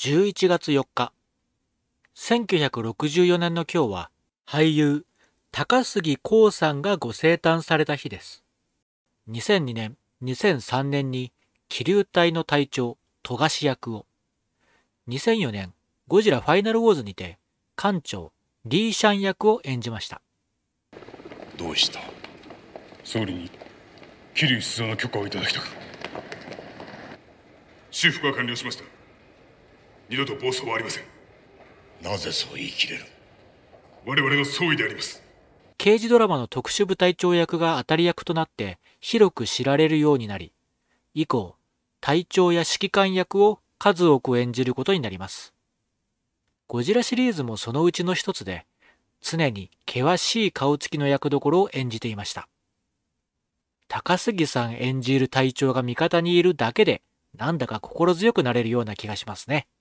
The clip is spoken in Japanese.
11月4日1964年の今日は俳優高杉光さんがご生誕された日です2002年2003年に気流隊の隊長富樫役を2004年ゴジラファイナルウォーズにて艦長リーシャン役を演じましたどうした総理に桐生出動の許可をいただきたく修復は完了しました二度と暴走はありませんなぜそう言い切れる我々の総意であります刑事ドラマの特殊部隊長役が当たり役となって広く知られるようになり以降隊長や指揮官役を数多く演じることになりますゴジラシリーズもそのうちの一つで常に険しい顔つきの役どころを演じていました高杉さん演じる隊長が味方にいるだけでなんだか心強くなれるような気がしますね